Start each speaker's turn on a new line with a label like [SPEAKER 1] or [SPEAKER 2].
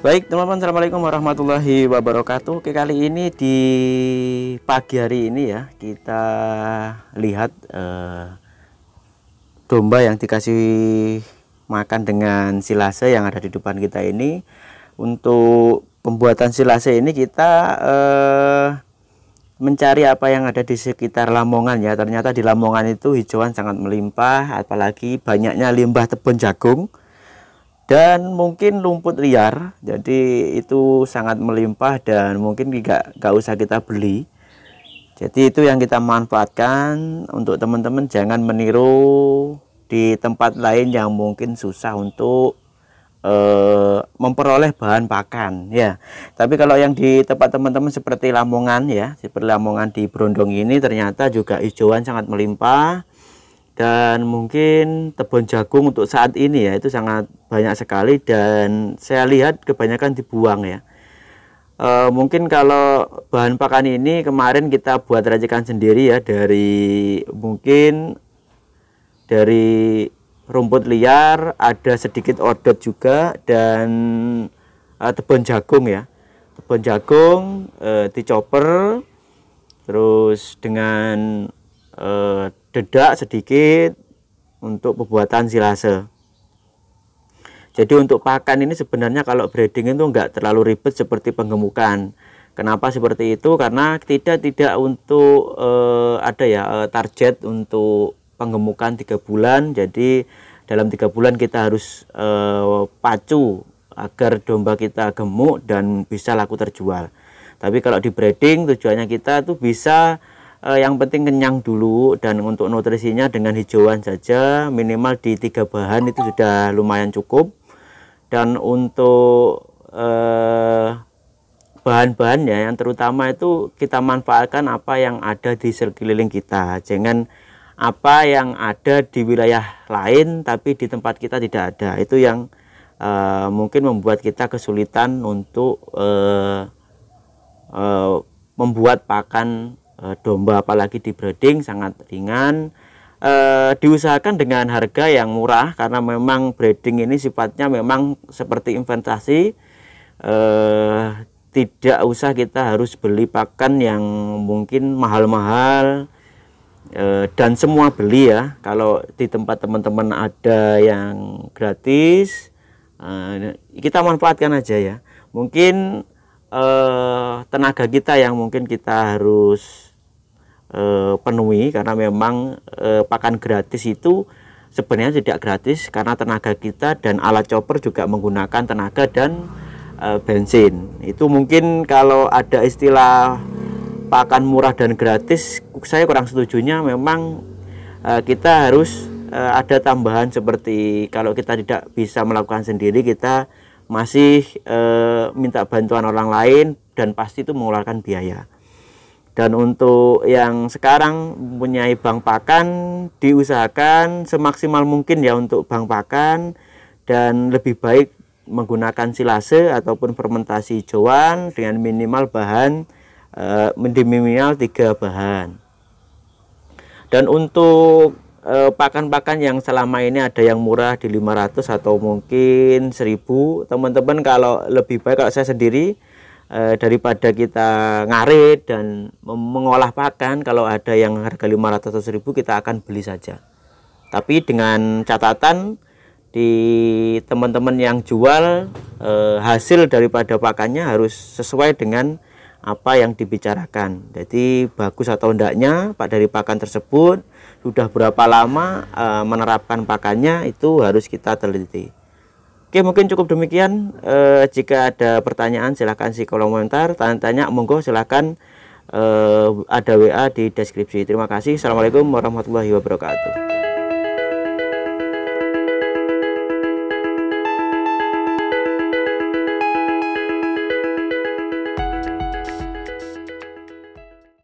[SPEAKER 1] Baik teman-teman Assalamualaikum warahmatullahi wabarakatuh Oke kali ini di pagi hari ini ya Kita lihat eh, Domba yang dikasih makan dengan silase yang ada di depan kita ini Untuk pembuatan silase ini kita eh, Mencari apa yang ada di sekitar Lamongan ya Ternyata di Lamongan itu hijauan sangat melimpah Apalagi banyaknya limbah tebon jagung dan mungkin lumput liar jadi itu sangat melimpah dan mungkin tidak gak usah kita beli jadi itu yang kita manfaatkan untuk teman-teman jangan meniru di tempat lain yang mungkin susah untuk eh, memperoleh bahan pakan ya tapi kalau yang di tempat teman-teman seperti Lamongan ya seperti Lamongan di Brondong ini ternyata juga hijauan sangat melimpah dan mungkin tebon jagung untuk saat ini ya itu sangat banyak sekali dan saya lihat kebanyakan dibuang ya e, mungkin kalau bahan pakan ini kemarin kita buat racikan sendiri ya dari mungkin dari rumput liar ada sedikit odot juga dan e, tebon jagung ya tebon jagung e, dicoper terus dengan e, dedak sedikit untuk pembuatan silase. Jadi untuk pakan ini sebenarnya kalau breeding itu enggak terlalu ribet seperti penggemukan. Kenapa seperti itu? Karena tidak tidak untuk eh, ada ya eh, target untuk penggemukan tiga bulan. Jadi dalam tiga bulan kita harus eh, pacu agar domba kita gemuk dan bisa laku terjual. Tapi kalau di breeding tujuannya kita tuh bisa eh, yang penting kenyang dulu dan untuk nutrisinya dengan hijauan saja minimal di tiga bahan itu sudah lumayan cukup dan untuk eh, bahan-bahannya yang terutama itu kita manfaatkan apa yang ada di sekeliling kita jangan apa yang ada di wilayah lain tapi di tempat kita tidak ada itu yang uh, mungkin membuat kita kesulitan untuk uh, uh, membuat pakan Eh, domba apalagi di breeding sangat ringan e, diusahakan dengan harga yang murah karena memang breeding ini sifatnya memang seperti investasi e, tidak usah kita harus beli pakan yang mungkin mahal-mahal e, dan semua beli ya kalau di tempat teman-teman ada yang gratis e, kita manfaatkan aja ya mungkin e, tenaga kita yang mungkin kita harus eh, penuhi karena memang eh, pakan gratis itu sebenarnya tidak gratis karena tenaga kita dan alat chopper juga menggunakan tenaga dan eh, bensin. Itu mungkin kalau ada istilah pakan murah dan gratis, saya kurang setujunya memang eh, kita harus eh, ada tambahan seperti kalau kita tidak bisa melakukan sendiri kita masih e, minta bantuan orang lain dan pasti itu mengeluarkan biaya. Dan untuk yang sekarang punya bank pakan diusahakan semaksimal mungkin ya untuk bank pakan dan lebih baik menggunakan silase ataupun fermentasi hijauan dengan minimal bahan e, minimal tiga bahan. Dan untuk eh, pakan-pakan e, yang selama ini ada yang murah di 500 atau mungkin 1000, teman-teman kalau lebih baik kalau saya sendiri e, daripada kita ngarit dan mengolah pakan kalau ada yang harga 500 ribu kita akan beli saja tapi dengan catatan di teman-teman yang jual e, hasil daripada pakannya harus sesuai dengan apa yang dibicarakan. Jadi bagus atau enggaknya Pak dari pakan tersebut sudah berapa lama e, menerapkan pakannya itu harus kita teliti. Oke mungkin cukup demikian e, jika ada pertanyaan silahkan si kolom komentar tanya-tanya monggo silahkan e, eh, ada WA di deskripsi terima kasih Assalamualaikum warahmatullahi wabarakatuh